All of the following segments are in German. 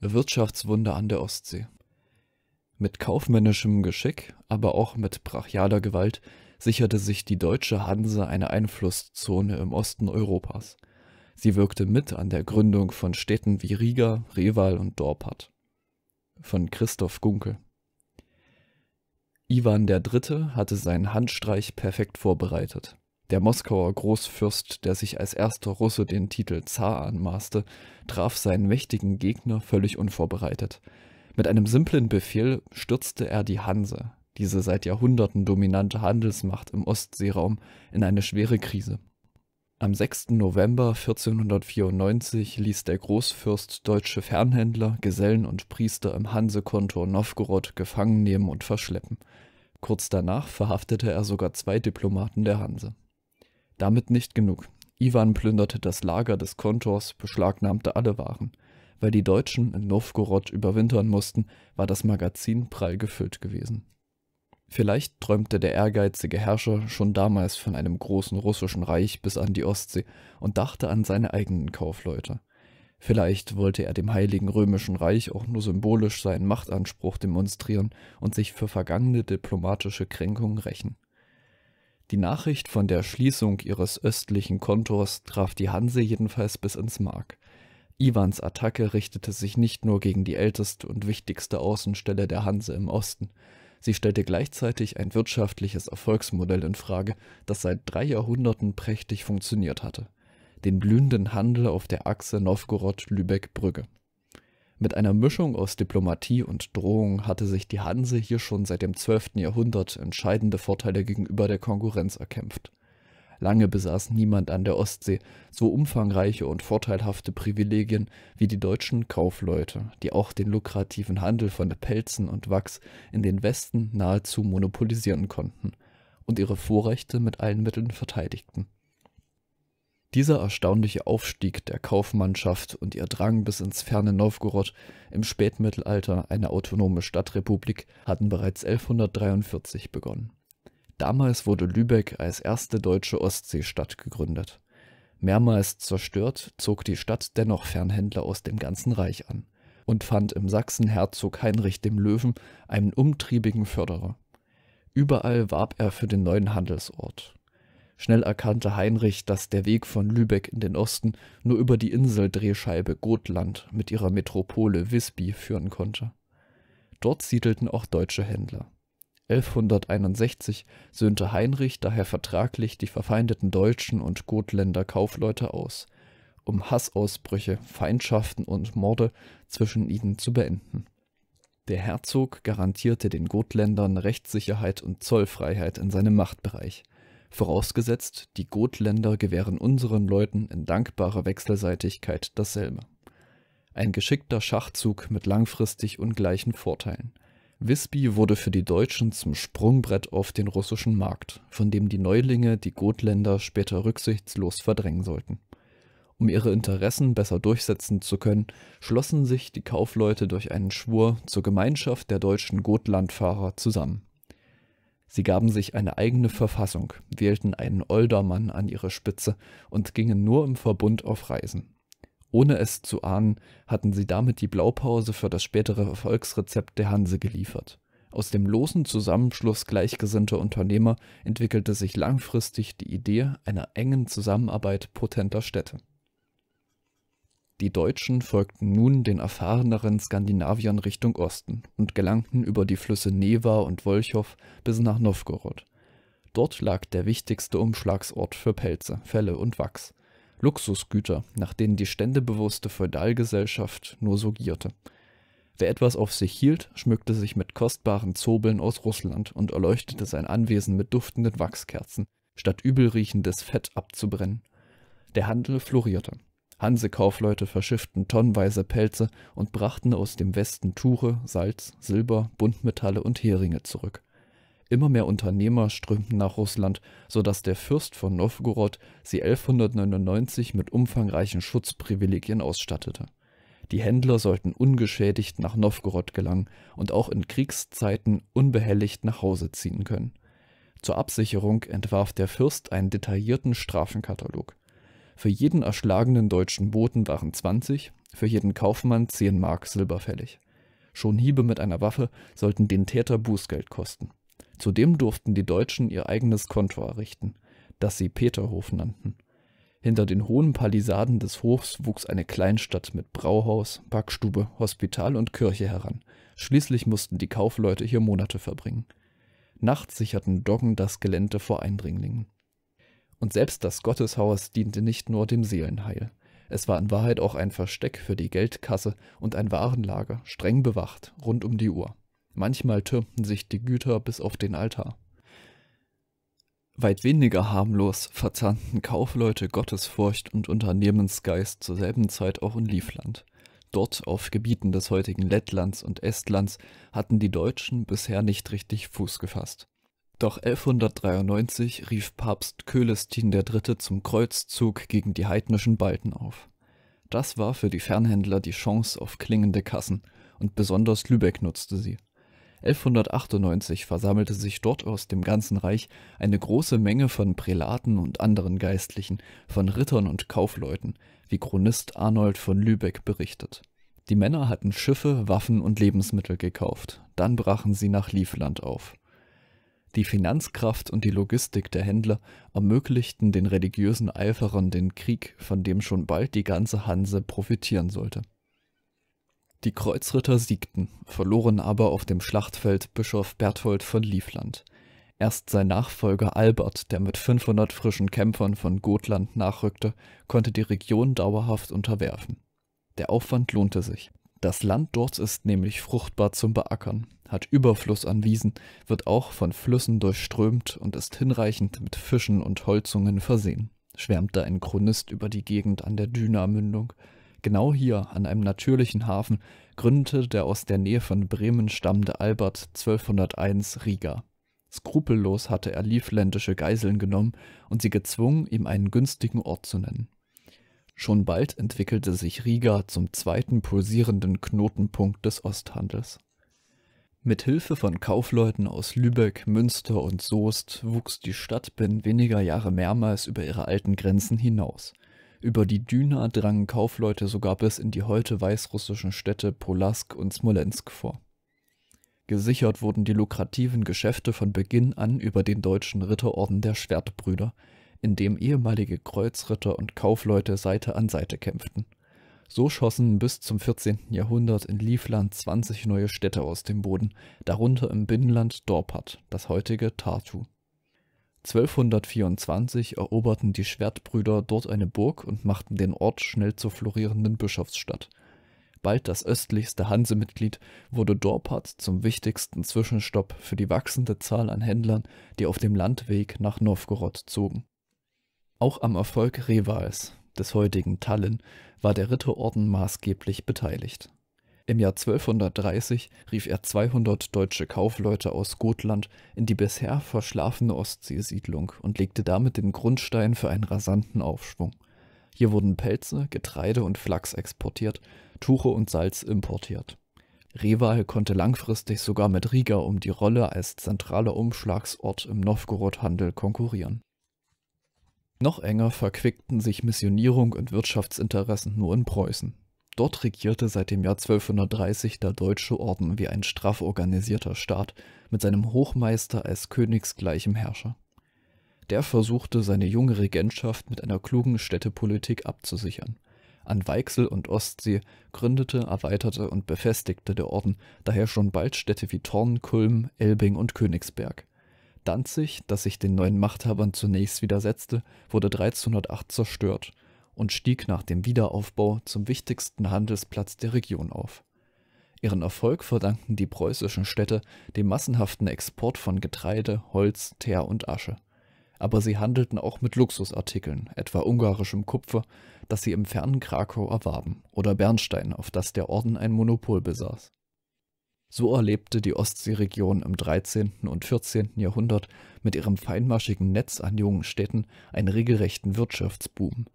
Wirtschaftswunder an der Ostsee. Mit kaufmännischem Geschick, aber auch mit brachialer Gewalt sicherte sich die Deutsche Hanse eine Einflusszone im Osten Europas. Sie wirkte mit an der Gründung von Städten wie Riga, Reval und Dorpat. Von Christoph Gunkel. Iwan III. hatte seinen Handstreich perfekt vorbereitet. Der Moskauer Großfürst, der sich als erster Russe den Titel Zar anmaßte, traf seinen mächtigen Gegner völlig unvorbereitet. Mit einem simplen Befehl stürzte er die Hanse, diese seit Jahrhunderten dominante Handelsmacht im Ostseeraum, in eine schwere Krise. Am 6. November 1494 ließ der Großfürst deutsche Fernhändler, Gesellen und Priester im Hansekontor Nowgorod gefangen nehmen und verschleppen. Kurz danach verhaftete er sogar zwei Diplomaten der Hanse. Damit nicht genug. Iwan plünderte das Lager des Kontors, beschlagnahmte alle Waren. Weil die Deutschen in Novgorod überwintern mussten, war das Magazin prall gefüllt gewesen. Vielleicht träumte der ehrgeizige Herrscher schon damals von einem großen russischen Reich bis an die Ostsee und dachte an seine eigenen Kaufleute. Vielleicht wollte er dem Heiligen Römischen Reich auch nur symbolisch seinen Machtanspruch demonstrieren und sich für vergangene diplomatische Kränkungen rächen. Die Nachricht von der Schließung ihres östlichen Kontors traf die Hanse jedenfalls bis ins Mark. Iwans Attacke richtete sich nicht nur gegen die älteste und wichtigste Außenstelle der Hanse im Osten. Sie stellte gleichzeitig ein wirtschaftliches Erfolgsmodell in Frage, das seit drei Jahrhunderten prächtig funktioniert hatte: den blühenden Handel auf der Achse Novgorod-Lübeck-Brügge mit einer Mischung aus Diplomatie und Drohung hatte sich die Hanse hier schon seit dem 12. Jahrhundert entscheidende Vorteile gegenüber der Konkurrenz erkämpft. Lange besaß niemand an der Ostsee so umfangreiche und vorteilhafte Privilegien wie die deutschen Kaufleute, die auch den lukrativen Handel von Pelzen und Wachs in den Westen nahezu monopolisieren konnten und ihre Vorrechte mit allen Mitteln verteidigten dieser erstaunliche Aufstieg der Kaufmannschaft und ihr Drang bis ins ferne Nowgorod, im Spätmittelalter eine autonome Stadtrepublik, hatten bereits 1143 begonnen. Damals wurde Lübeck als erste deutsche Ostseestadt gegründet. Mehrmals zerstört, zog die Stadt dennoch Fernhändler aus dem ganzen Reich an und fand im Sachsenherzog Heinrich dem Löwen einen umtriebigen Förderer. Überall warb er für den neuen Handelsort. Schnell erkannte Heinrich, dass der Weg von Lübeck in den Osten nur über die Inseldrehscheibe Gotland mit ihrer Metropole Visby führen konnte. Dort siedelten auch deutsche Händler. 1161 söhnte Heinrich daher vertraglich die verfeindeten deutschen und Gotländer Kaufleute aus, um Hassausbrüche, Feindschaften und Morde zwischen ihnen zu beenden. Der Herzog garantierte den Gotländern Rechtssicherheit und Zollfreiheit in seinem Machtbereich – vorausgesetzt, die Gotländer gewähren unseren Leuten in dankbarer Wechselseitigkeit dasselbe. Ein geschickter Schachzug mit langfristig ungleichen Vorteilen. Wisby wurde für die Deutschen zum Sprungbrett auf den russischen Markt, von dem die Neulinge die Gotländer später rücksichtslos verdrängen sollten. Um ihre Interessen besser durchsetzen zu können, schlossen sich die Kaufleute durch einen Schwur zur Gemeinschaft der deutschen Gotlandfahrer zusammen. Sie gaben sich eine eigene Verfassung, wählten einen Oldermann an ihre Spitze und gingen nur im Verbund auf Reisen. Ohne es zu ahnen, hatten sie damit die Blaupause für das spätere Erfolgsrezept der Hanse geliefert. Aus dem losen Zusammenschluss gleichgesinnter Unternehmer entwickelte sich langfristig die Idee einer engen Zusammenarbeit potenter Städte die Deutschen folgten nun den erfahreneren Skandinaviern Richtung Osten und gelangten über die Flüsse Neva und Wolchow bis nach Nowgorod. Dort lag der wichtigste Umschlagsort für Pelze, Felle und Wachs. Luxusgüter, nach denen die ständebewusste Feudalgesellschaft nur so gierte. Wer etwas auf sich hielt, schmückte sich mit kostbaren Zobeln aus Russland und erleuchtete sein Anwesen mit duftenden Wachskerzen, statt übelriechendes Fett abzubrennen. Der Handel florierte. Hansekaufleute verschifften tonnenweise Pelze und brachten aus dem Westen Tuche, Salz, Silber, Buntmetalle und Heringe zurück. Immer mehr Unternehmer strömten nach Russland, so dass der Fürst von Nowgorod sie 1199 mit umfangreichen Schutzprivilegien ausstattete. Die Händler sollten ungeschädigt nach Nowgorod gelangen und auch in Kriegszeiten unbehelligt nach Hause ziehen können. Zur Absicherung entwarf der Fürst einen detaillierten Strafenkatalog. Für jeden erschlagenen deutschen Boten waren 20, für jeden Kaufmann 10 Mark silberfällig. Schon Hiebe mit einer Waffe sollten den Täter Bußgeld kosten. Zudem durften die Deutschen ihr eigenes Konto errichten, das sie Peterhof nannten. Hinter den hohen Palisaden des Hofs wuchs eine Kleinstadt mit Brauhaus, Backstube, Hospital und Kirche heran. Schließlich mussten die Kaufleute hier Monate verbringen. Nachts sicherten Doggen das Gelände vor Eindringlingen. Und selbst das Gotteshaus diente nicht nur dem Seelenheil. Es war in Wahrheit auch ein Versteck für die Geldkasse und ein Warenlager, streng bewacht, rund um die Uhr. Manchmal türmten sich die Güter bis auf den Altar. Weit weniger harmlos verzahnten Kaufleute Gottesfurcht und Unternehmensgeist zur selben Zeit auch in Liefland. Dort, auf Gebieten des heutigen Lettlands und Estlands, hatten die Deutschen bisher nicht richtig Fuß gefasst. Doch 1193 rief Papst Cölestin III. zum Kreuzzug gegen die heidnischen Balten auf. Das war für die Fernhändler die Chance auf klingende Kassen, und besonders Lübeck nutzte sie. 1198 versammelte sich dort aus dem ganzen Reich eine große Menge von Prälaten und anderen Geistlichen, von Rittern und Kaufleuten, wie Chronist Arnold von Lübeck berichtet. Die Männer hatten Schiffe, Waffen und Lebensmittel gekauft, dann brachen sie nach Liefland auf. Die Finanzkraft und die Logistik der Händler ermöglichten den religiösen Eiferern den Krieg, von dem schon bald die ganze Hanse profitieren sollte. Die Kreuzritter siegten, verloren aber auf dem Schlachtfeld Bischof Berthold von Liefland. Erst sein Nachfolger Albert, der mit 500 frischen Kämpfern von Gotland nachrückte, konnte die Region dauerhaft unterwerfen. Der Aufwand lohnte sich. Das Land dort ist nämlich fruchtbar zum Beackern, hat Überfluss an Wiesen, wird auch von Flüssen durchströmt und ist hinreichend mit Fischen und Holzungen versehen, schwärmte ein Chronist über die Gegend an der Dünamündung. Genau hier, an einem natürlichen Hafen, gründete der aus der Nähe von Bremen stammende Albert 1201 Riga. Skrupellos hatte er liefländische Geiseln genommen und sie gezwungen, ihm einen günstigen Ort zu nennen. Schon bald entwickelte sich Riga zum zweiten pulsierenden Knotenpunkt des Osthandels. Mit Hilfe von Kaufleuten aus Lübeck, Münster und Soest wuchs die Stadt binnen weniger Jahre mehrmals über ihre alten Grenzen hinaus. Über die Düna drangen Kaufleute sogar bis in die heute weißrussischen Städte Polask und Smolensk vor. Gesichert wurden die lukrativen Geschäfte von Beginn an über den deutschen Ritterorden der Schwertbrüder – in dem ehemalige Kreuzritter und Kaufleute Seite an Seite kämpften. So schossen bis zum 14. Jahrhundert in Livland 20 neue Städte aus dem Boden, darunter im Binnenland Dorpat, das heutige Tartu. 1224 eroberten die Schwertbrüder dort eine Burg und machten den Ort schnell zur florierenden Bischofsstadt. Bald das östlichste Hansemitglied wurde Dorpat zum wichtigsten Zwischenstopp für die wachsende Zahl an Händlern, die auf dem Landweg nach Novgorod zogen. Auch am Erfolg Revals, des heutigen Tallinn, war der Ritterorden maßgeblich beteiligt. Im Jahr 1230 rief er 200 deutsche Kaufleute aus Gotland in die bisher verschlafene Ostseesiedlung und legte damit den Grundstein für einen rasanten Aufschwung. Hier wurden Pelze, Getreide und Flachs exportiert, Tuche und Salz importiert. Reval konnte langfristig sogar mit Riga um die Rolle als zentraler Umschlagsort im Novgorod-Handel konkurrieren. Noch enger verquickten sich Missionierung und Wirtschaftsinteressen nur in Preußen. Dort regierte seit dem Jahr 1230 der Deutsche Orden wie ein straff organisierter Staat mit seinem Hochmeister als königsgleichem Herrscher. Der versuchte seine junge Regentschaft mit einer klugen Städtepolitik abzusichern. An Weichsel und Ostsee gründete, erweiterte und befestigte der Orden daher schon bald Städte wie Thorn, Kulm, Elbing und Königsberg – Danzig, das sich den neuen Machthabern zunächst widersetzte, wurde 1308 zerstört und stieg nach dem Wiederaufbau zum wichtigsten Handelsplatz der Region auf. Ihren Erfolg verdankten die preußischen Städte dem massenhaften Export von Getreide, Holz, Teer und Asche. Aber sie handelten auch mit Luxusartikeln, etwa ungarischem Kupfer, das sie im fernen Krakau erwarben, oder Bernstein, auf das der Orden ein Monopol besaß. So erlebte die Ostseeregion im 13. und 14. Jahrhundert mit ihrem feinmaschigen Netz an jungen Städten einen regelrechten Wirtschaftsboom.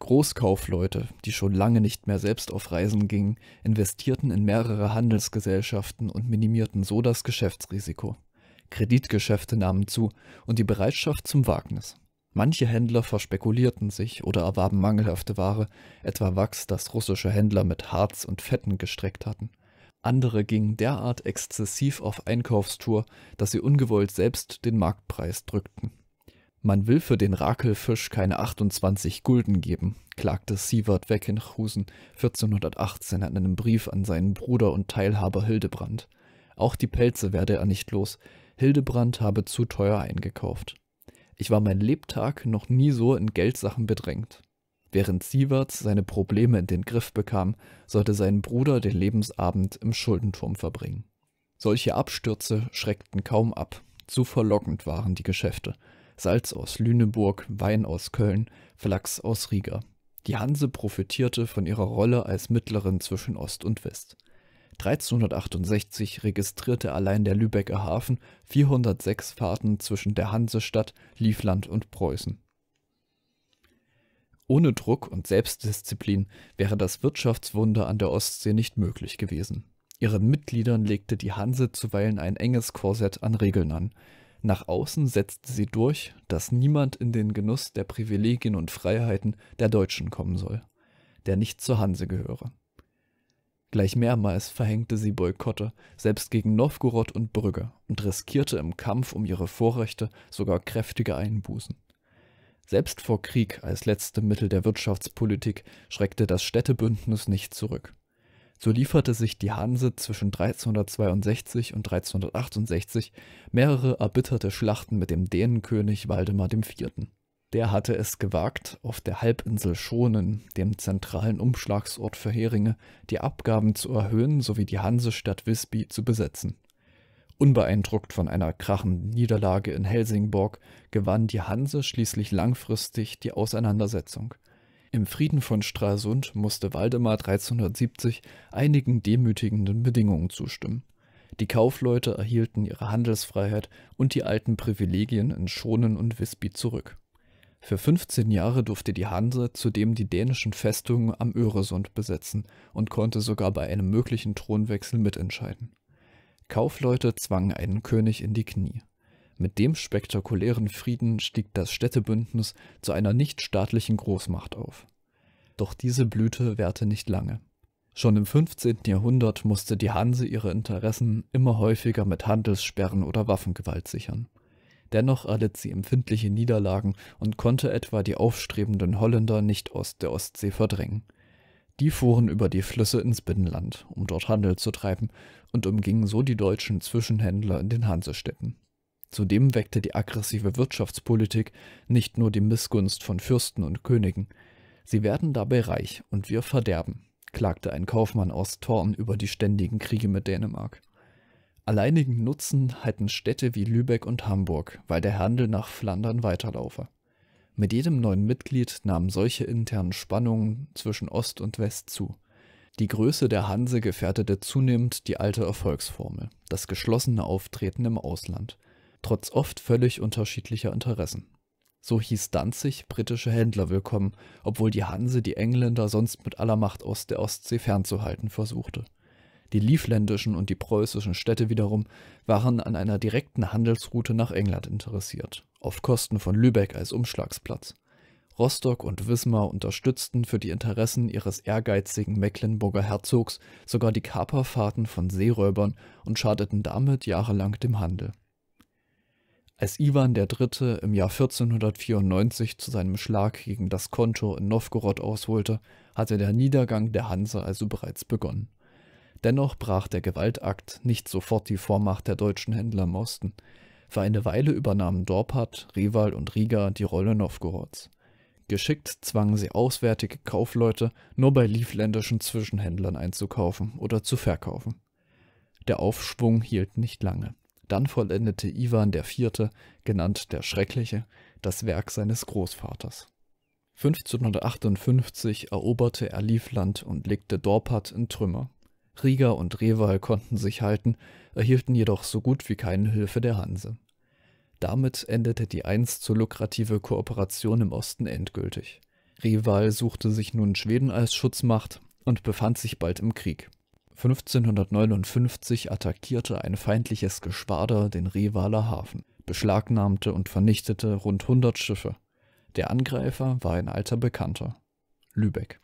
Großkaufleute, die schon lange nicht mehr selbst auf Reisen gingen, investierten in mehrere Handelsgesellschaften und minimierten so das Geschäftsrisiko. Kreditgeschäfte nahmen zu und die Bereitschaft zum Wagnis. Manche Händler verspekulierten sich oder erwarben mangelhafte Ware, etwa Wachs, das russische Händler mit Harz und Fetten gestreckt hatten. Andere gingen derart exzessiv auf Einkaufstour, dass sie ungewollt selbst den Marktpreis drückten. Man will für den Rakelfisch keine 28 Gulden geben, klagte Sievert Weckenhusen 1418 in einem Brief an seinen Bruder und Teilhaber Hildebrand. Auch die Pelze werde er nicht los, Hildebrand habe zu teuer eingekauft. Ich war mein Lebtag noch nie so in Geldsachen bedrängt. Während Sieverts seine Probleme in den Griff bekam, sollte sein Bruder den Lebensabend im Schuldenturm verbringen. Solche Abstürze schreckten kaum ab, zu verlockend waren die Geschäfte. Salz aus Lüneburg, Wein aus Köln, Flachs aus Riga. Die Hanse profitierte von ihrer Rolle als Mittlerin zwischen Ost und West. 1368 registrierte allein der Lübecker Hafen 406 Fahrten zwischen der Hansestadt, Livland und Preußen. Ohne Druck und Selbstdisziplin wäre das Wirtschaftswunder an der Ostsee nicht möglich gewesen. Ihren Mitgliedern legte die Hanse zuweilen ein enges Korsett an Regeln an. Nach außen setzte sie durch, dass niemand in den Genuss der Privilegien und Freiheiten der Deutschen kommen soll, der nicht zur Hanse gehöre. Gleich mehrmals verhängte sie Boykotte, selbst gegen Novgorod und Brügge, und riskierte im Kampf um ihre Vorrechte sogar kräftige Einbußen. Selbst vor Krieg als letztem Mittel der Wirtschaftspolitik schreckte das Städtebündnis nicht zurück. So lieferte sich die Hanse zwischen 1362 und 1368 mehrere erbitterte Schlachten mit dem Dänenkönig Waldemar IV. Der hatte es gewagt, auf der Halbinsel Schonen, dem zentralen Umschlagsort für Heringe, die Abgaben zu erhöhen sowie die Hansestadt Visby zu besetzen Unbeeindruckt von einer krachenden Niederlage in Helsingborg gewann die Hanse schließlich langfristig die Auseinandersetzung. Im Frieden von Stralsund musste Waldemar 1370 einigen demütigenden Bedingungen zustimmen. Die Kaufleute erhielten ihre Handelsfreiheit und die alten Privilegien in Schonen und Visby zurück. Für 15 Jahre durfte die Hanse zudem die dänischen Festungen am Öresund besetzen und konnte sogar bei einem möglichen Thronwechsel mitentscheiden. Kaufleute zwangen einen König in die Knie. Mit dem spektakulären Frieden stieg das Städtebündnis zu einer nichtstaatlichen Großmacht auf. Doch diese Blüte währte nicht lange. Schon im 15. Jahrhundert musste die Hanse ihre Interessen immer häufiger mit Handelssperren oder Waffengewalt sichern. Dennoch erlitt sie empfindliche Niederlagen und konnte etwa die aufstrebenden Holländer nicht aus der Ostsee verdrängen. Die fuhren über die Flüsse ins Binnenland, um dort Handel zu treiben, und umgingen so die deutschen Zwischenhändler in den Hansestädten. Zudem weckte die aggressive Wirtschaftspolitik nicht nur die Missgunst von Fürsten und Königen. Sie werden dabei reich und wir verderben, klagte ein Kaufmann aus Thorn über die ständigen Kriege mit Dänemark. Alleinigen Nutzen hätten Städte wie Lübeck und Hamburg, weil der Handel nach Flandern weiterlaufe. Mit jedem neuen Mitglied nahmen solche internen Spannungen zwischen Ost und West zu. Die Größe der Hanse gefährdete zunehmend die alte Erfolgsformel, das geschlossene Auftreten im Ausland, trotz oft völlig unterschiedlicher Interessen. So hieß Danzig britische Händler willkommen, obwohl die Hanse die Engländer sonst mit aller Macht aus der Ostsee fernzuhalten versuchte. Die livländischen und die preußischen Städte wiederum waren an einer direkten Handelsroute nach England interessiert auf Kosten von Lübeck als Umschlagsplatz. Rostock und Wismar unterstützten für die Interessen ihres ehrgeizigen Mecklenburger Herzogs sogar die Kaperfahrten von Seeräubern und schadeten damit jahrelang dem Handel. Als Iwan III. im Jahr 1494 zu seinem Schlag gegen das Konto in Novgorod ausholte, hatte der Niedergang der Hanse also bereits begonnen. Dennoch brach der Gewaltakt nicht sofort die Vormacht der deutschen Händler im Osten. Für eine Weile übernahmen Dorpat, Reval und Riga die Rolle Novgorods. Geschickt zwangen sie auswärtige Kaufleute, nur bei livländischen Zwischenhändlern einzukaufen oder zu verkaufen. Der Aufschwung hielt nicht lange. Dann vollendete Iwan IV., genannt der Schreckliche, das Werk seines Großvaters. 1558 eroberte er Livland und legte Dorpat in Trümmer. Riga und Reval konnten sich halten, erhielten jedoch so gut wie keine Hilfe der Hanse. Damit endete die einst so lukrative Kooperation im Osten endgültig. Rival suchte sich nun Schweden als Schutzmacht und befand sich bald im Krieg. 1559 attackierte ein feindliches Geschwader den Rivaler Hafen, beschlagnahmte und vernichtete rund 100 Schiffe. Der Angreifer war ein alter Bekannter, Lübeck.